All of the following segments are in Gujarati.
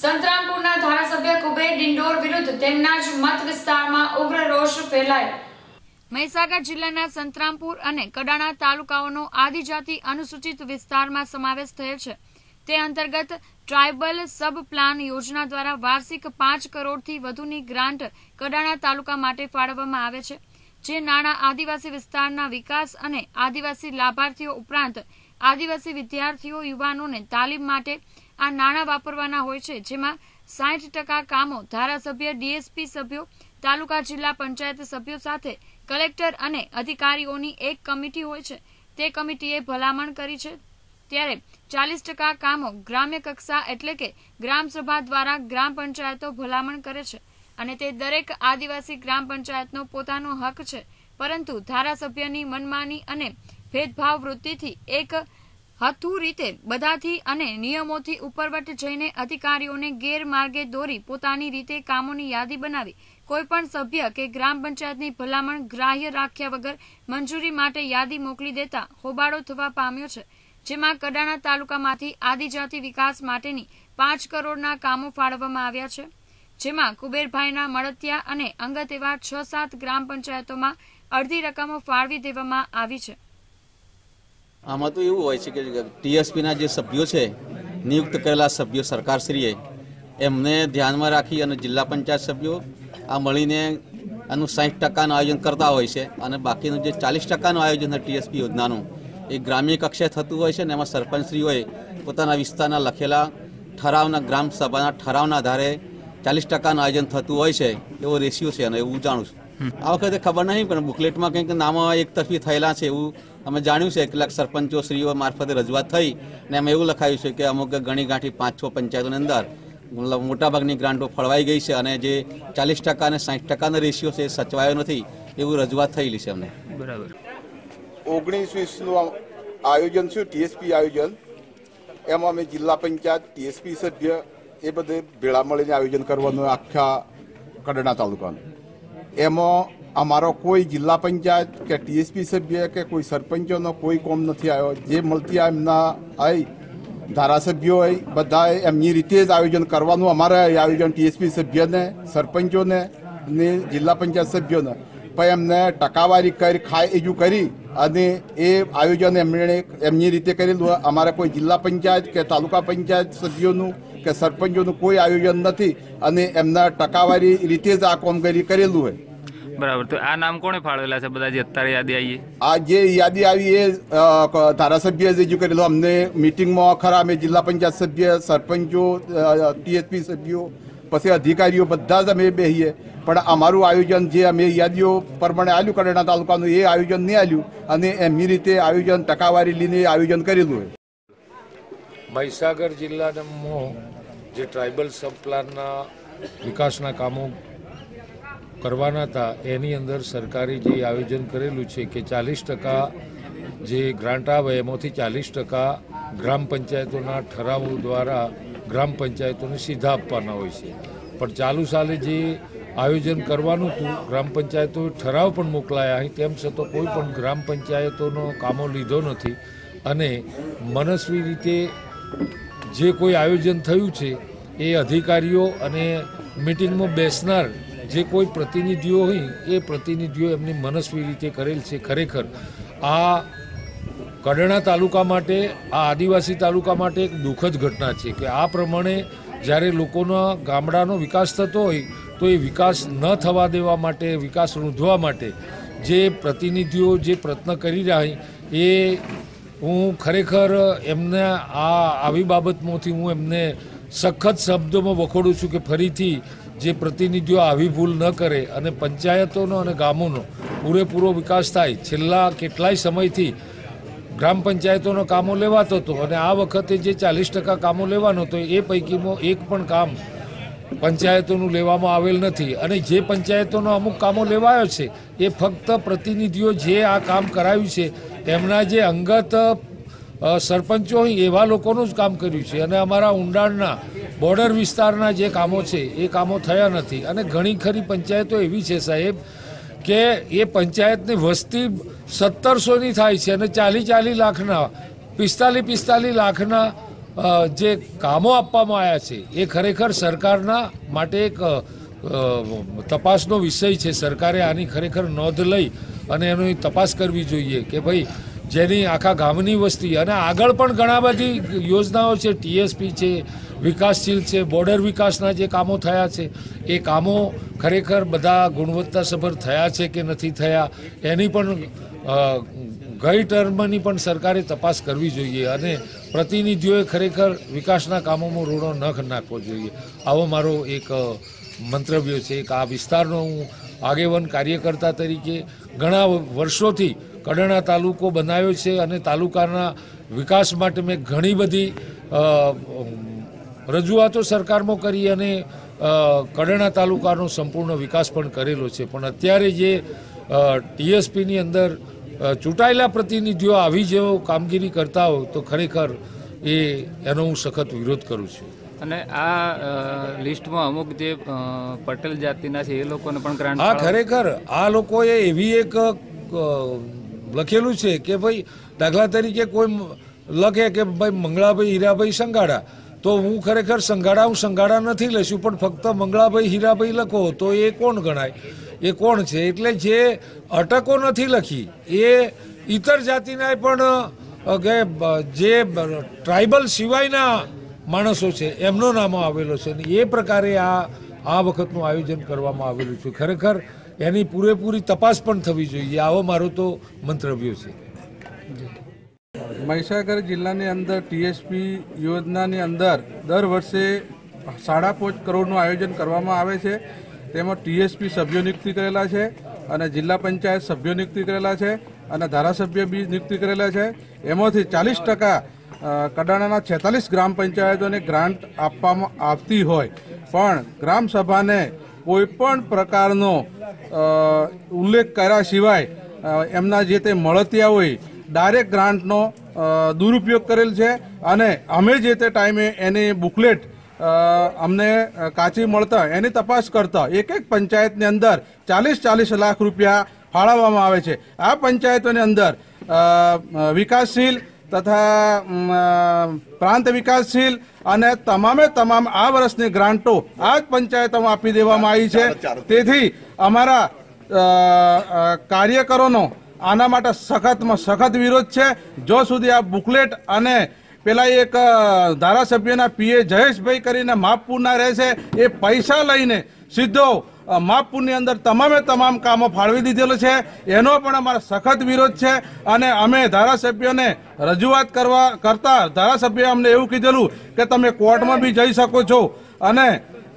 સંતરામપુરના ધારાસભ્ય કુબેર ડિંડોર વિરુદ્ધ તેમના જ મત વિસ્તારમાં ઉગ્ર રોષ ફેલાયો મહીસાગર જિલ્લાના સંતરામપુર અને કડાણા તાલુકાઓનો આદિજાતિ અનુસૂચિત વિસ્તારમાં સમાવેશ થયેલ છે તે અંતર્ગત ટ્રાઇબલ સબ પ્લાન યોજના દ્વારા વાર્ષિક પાંચ કરોડથી વધુની ગ્રાન્ટ કડાણા તાલુકા માટે ફાળવવામાં આવે છે જે નાણાં આદિવાસી વિસ્તારના વિકાસ અને આદિવાસી લાભાર્થીઓ ઉપરાંત આદિવાસી વિદ્યાર્થીઓ યુવાનોને તાલીમ માટે આ નાણાં વાપરવાના હોય છે જેમાં સાઠ ટકા કામો ધારાસભ્ય ડીએસપી સભ્યો તાલુકા જિલ્લા પંચાયત સભ્યો સાથે કલેક્ટર અને અધિકારીઓની એક કમિટી હોય છે તે કમિટીએ ભલામણ કરી છે ત્યારે ચાલીસ ટકા કામો ગ્રામ્ય કક્ષા એટલે કે ગ્રામસભા દ્વારા ગ્રામ પંચાયતો ભલામણ કરે છે અને તે દરેક આદિવાસી ગ્રામ પંચાયતનો પોતાનો હક છે પરંતુ ધારાસભ્યની મનમાની અને ભેદભાવ વૃત્તિથી એક હથુ રીતે બધાથી અને નિયમોથી ઉપરવટ જઈને અધિકારીઓને ગેરમાર્ગે દોરી પોતાની રીતે કામોની યાદી બનાવી કોઈપણ સભ્ય કે ગ્રામ પંચાયતની ભલામણ ગ્રાહ્ય રાખ્યા વગર મંજૂરી માટે યાદી મોકલી દેતા હોબાળો થવા પામ્યો છે જેમાં કડાણા તાલુકામાંથી આદિજાતિ વિકાસ માટેની પાંચ કરોડના કામો ફાળવવામાં આવ્યા છે જેમાં કુબેરભાઈના મળતિયા અને અંગત એવા છ સાત ગ્રામ પંચાયતોમાં અડધી રકમો ફાળવી દેવામાં આવી છે આમાં તો એવું હોય છે કે ટીએસપીના જે સભ્યો છે નિયુક્ત કરેલા સભ્યો સરકારશ્રીએ એમને ધ્યાનમાં રાખી અને જિલ્લા પંચાયત સભ્યો આ મળીને આનું સાહીઠ ટકાનું આયોજન કરતા હોય છે અને બાકીનું જે ચાલીસ ટકાનું આયોજન ટીએસપી યોજનાનું એ ગ્રામ્ય કક્ષાએ થતું હોય છે અને એમાં સરપંચશ્રીઓએ પોતાના વિસ્તારના લખેલા ઠરાવના ગ્રામ સભાના ઠરાવના આધારે ચાલીસ ટકાનું આયોજન થતું હોય છે એવો રેશિયો છે અને એવું જાણું છું આ વખતે ખબર નહીં પણ બુકલેટમાં કંઈક નામો એકતરફી થયેલા છે એવું અમે જાણ્યું છે કેટલાક સરપંચો શ્રીઓ મારફતે રજૂઆત થઈ ને અમે એવું લખાયું છે કે અમુક ઘણી ગાંઠી પાંચ છ પંચાયતોની અંદર મતલબ મોટાભાગની ગ્રાન્ટો ફળવાઈ ગઈ છે અને જે ચાલીસ ટકા અને સાઠ ટકાનો રેશિયો છે એ સચવાયો નથી એવું રજૂઆત થયેલી છે અમને બરાબર ઓગણીસ વીસનું આયોજન છે ટીએસપી આયોજન એમાં અમે જિલ્લા પંચાયત ટીએસપી સભ્ય એ બધે ભેળા મળીને આયોજન કરવાનું આખા કડણા તાલુકાનું એમાં અમારો કોઈ જિલ્લા પંચાયત કે ટીએસપી સભ્ય કે કોઈ સરપંચોનો કોઈ કોમ નથી આવ્યો જે મળતી એમના આવી ધારાસભ્યો હોય બધાએ એમની રીતે જ આયોજન કરવાનું અમારે આયોજન ટીએસપી સભ્યને સરપંચોને ને જિલ્લા પંચાયત સભ્યોને પણ એમને ટકાવારી કરી ખાય એજું કરી અને એ આયોજન એમણે એમની રીતે કરેલું અમારા કોઈ જિલ્લા પંચાયત કે તાલુકા પંચાયત સભ્યોનું કે સરપંચોનું કોઈ આયોજન નથી અને એમના ટકાવારી રીતે જ આ કામગીરી કરેલું હોય બરાબર તો આ નામ કોણે ફાળવેલા છે બધા જે અત્યારે યાદી આવી આ જે યાદી આવી એ ધારાસભ્ય જે કરેલું અમને મિટિંગમાં ખરા અમે જિલ્લા પંચાયત સભ્ય સરપંચો ટીએસપી સભ્યો પછી અધિકારીઓ બધા જ અમે બેહીએ પણ અમારું આયોજન જે અમે યાદીઓ પ્રમાણે આવ્યું કડાણા તાલુકાનું એ આયોજન નહીં આવ્યું અને એમની રીતે આયોજન ટકાવારી લઈને આયોજન કરેલું હોય મહીસાગર જિલ્લાનો જે ટ્રાઇબલ સબ પ્લાનના વિકાસના કામો કરવાના હતા એની અંદર સરકારે જે આયોજન કરેલું છે કે ચાલીસ ટકા જે ગ્રાન્ટ આવે એમાંથી ચાલીસ ટકા ગ્રામ પંચાયતોના ઠરાવો દ્વારા ગ્રામ પંચાયતોને સીધા આપવાના હોય છે પણ ચાલુ સાલે જે આયોજન કરવાનું હતું ગ્રામ પંચાયતો ઠરાવ પણ મોકલાયા અહીં તેમ છતાં કોઈ પણ ગ્રામ પંચાયતોનો કામો લીધો નથી અને મનસ્વી રીતે જે કોઈ આયોજન થયું છે એ અધિકારીઓ અને મિટિંગમાં બેસનાર જે કોઈ પ્રતિનિધિઓ હોય એ પ્રતિનિધિઓ એમની મનસ્વી રીતે કરેલ છે ખરેખર આ કડણા તાલુકા માટે આ આદિવાસી તાલુકા માટે એક દુઃખદ ઘટના છે કે આ પ્રમાણે જ્યારે લોકોના ગામડાનો વિકાસ થતો હોય તો એ વિકાસ ન થવા દેવા માટે વિકાસ રૂંધવા માટે જે પ્રતિનિધિઓ જે પ્રયત્ન કરી રહ્યા એ હું ખરેખર એમને આ આવી બાબતમાંથી હું એમને સખત શબ્દોમાં વખોડું છું કે ફરીથી જે પ્રતિનિધિઓ આવી ભૂલ ન કરે અને પંચાયતોનો અને ગામોનો પૂરેપૂરો વિકાસ થાય છેલ્લા કેટલાય સમયથી ગ્રામ પંચાયતોનો કામો લેવાતો હતો અને આ વખતે જે ચાલીસ ટકા કામો લેવાનો હતો એ પૈકીમાં એક પણ કામ પંચાયતોનું લેવામાં આવેલ નથી અને જે પંચાયતોનો અમુક કામો લેવાયો છે એ ફક્ત પ્રતિનિધિઓ જે આ કામ કરાવ્યું છે એમના જે અંગત સરપંચો હોય એવા લોકોનું જ કામ કર્યું છે અને અમારા ઊંડાણના બોર્ડર વિસ્તારના જે કામો છે એ કામો થયા નથી અને ઘણી ખરી પંચાયતો એવી છે સાહેબ કે એ પંચાયતની વસ્તી સત્તરસોની થાય છે અને ચાલી ચાલી લાખના પિસ્તાલીસ પિસ્તાલીસ લાખના જે કામો આપવામાં આવ્યા છે એ ખરેખર સરકારના માટે એક તપાસનો વિષય છે સરકારે આની ખરેખર નોંધ લઈ અને એની તપાસ કરવી જોઈએ કે ભાઈ જેની આખા ગામની વસ્તી અને આગળ પણ ઘણા બધી યોજનાઓ છે ટીએસપી છે વિકાસશીલ છે બોર્ડર વિકાસના જે કામો થયા છે એ કામો ખરેખર બધા ગુણવત્તાસભર થયા છે કે નથી થયા એની પણ ગઈ ટર્મની પણ સરકારે તપાસ કરવી જોઈએ અને પ્રતિનિધિઓએ ખરેખર વિકાસના કામોમાં રૂડો નખ નાખવો જોઈએ આવો મારો એક મંતવ્ય છે એક આ વિસ્તારનો હું આગેવન કાર્યકર્તા તરીકે ઘણા વર્ષોથી કડણા તાલુકો બનાવ્યો છે અને તાલુકાના વિકાસ માટે મેં ઘણી બધી રજૂઆતો સરકારમાં કરી અને કડણા તાલુકાનો સંપૂર્ણ વિકાસ પણ કરેલો છે પણ અત્યારે જે ટીએસપીની અંદર ચૂંટાયેલા પ્રતિનિધિઓ આવી જેવો કામગીરી કરતા હોય તો ખરેખર એ એનો હું સખત વિરોધ કરું છું અને આ લિસ્ટમાં અમુક જે પટેલ જાતિના છે એ લોકોને પણ ગ્રાન્ટ હા ખરેખર આ લોકોએ એવી એક લખેલું છે કે ભાઈ દાખલા તરીકે કોઈ લખે કે ભાઈ મંગળાભાઈ હીરાભાઈ સંગાડા તો હું ખરેખર સંગાડા હું સંગાડા નથી લઈશું પણ ફક્ત મંગળાભાઈ હીરાભાઈ લખો તો એ કોણ ગણાય એ કોણ છે એટલે જે અટકો નથી લખી એ ઇતર જાતિના પણ જે ટ્રાઇબલ સિવાયના માણસો છે એમનો નામો આવેલો છે અને એ પ્રકારે આ આ વખતનું આયોજન કરવામાં આવેલું છે ખરેખર એની પૂરેપૂરી તપાસ પણ થવી જોઈએ આવો મારો તો મંતવ્યો છે મહીસાગર જિલ્લાની અંદર ટીએસપી યોજનાની અંદર દર વર્ષે સાડા પાંચ કરોડનું આયોજન કરવામાં આવે છે તેમાં ટીએસપી સભ્યો નિયુક્તિ કરેલા છે અને જિલ્લા પંચાયત સભ્યો નિયુક્તિ કરેલા છે અને ધારાસભ્ય બી નિયુક્તિ કરેલા છે એમાંથી ચાલીસ ટકા કડાણાના છેતાલીસ ગ્રામ પંચાયતોને ગ્રાન્ટ આપવામાં આવતી હોય પણ ગ્રામસભાને સભાને કોઈ પણ પ્રકારનો ઉલ્લેખ કર્યા સિવાય એમના જે તે મળતિયા હોય ડાયરેક્ટ ગ્રાન્ટનો દુરુપયોગ કરેલ છે અને અમે જે તે ટાઈમે એની બુકલેટ અમને કાચી મળતા એની તપાસ કરતા એક એક પંચાયતની અંદર ચાલીસ ચાલીસ લાખ રૂપિયા ફાળવવામાં આવે છે આ પંચાયતોની અંદર વિકાસશીલ તથા પ્રાંત વિકાસશીલ અને તમામે તમામ આ વર્ષની ગ્રાન્ટો આ જ પંચાયતોમાં આપી દેવામાં આવી છે તેથી અમારા કાર્યકરોનો આના માટે સખતમાં સખત વિરોધ છે જો સુધી આ બુકલેટ અને પેલા એક ધારાસભ્યના પીએ જયેશભાઈ કરીને માપપુરના રહે છે એ પૈસા લઈને સીધો માપપુરની અંદર તમામે તમામ કામો ફાળવી દીધેલો છે એનો પણ અમારો સખત વિરોધ છે અને અમે ધારાસભ્યોને રજૂઆત કરવા કરતા ધારાસભ્ય અમને એવું કીધેલું કે તમે કોર્ટમાં બી જઈ શકો છો અને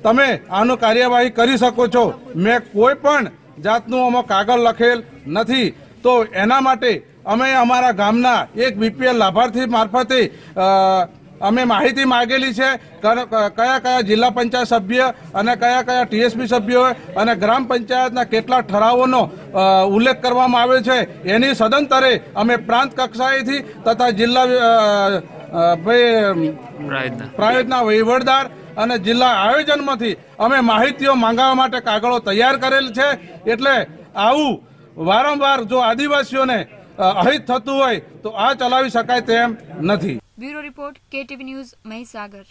તમે આનું કાર્યવાહી કરી શકો છો મેં કોઈ પણ જાતનું આમાં કાગળ લખેલ નથી તો એના માટે અમે અમારા ગામના એક બીપીએલ લાભાર્થી મારફતે અમે માહિતી માગેલી છે કયા કયા જિલ્લા પંચાયત સભ્ય અને કયા કયા ટીએસપી સભ્યો અને ગ્રામ પંચાયતના કેટલા ઠરાવોનો ઉલ્લેખ કરવામાં આવ્યો છે એની સદંતરે અમે પ્રાંત કક્ષાએથી તથા જિલ્લા ભાઈ પ્રાયોજના વહીવટદાર અને જિલ્લા આયોજનમાંથી અમે માહિતીઓ માંગાવા માટે કાગળો તૈયાર કરેલ છે એટલે આવું વારંવાર જો આદિવાસીઓને અહિત થતું હોય તો આ ચલાવી શકાય તેમ નથી bureau report KTV news Mahisagar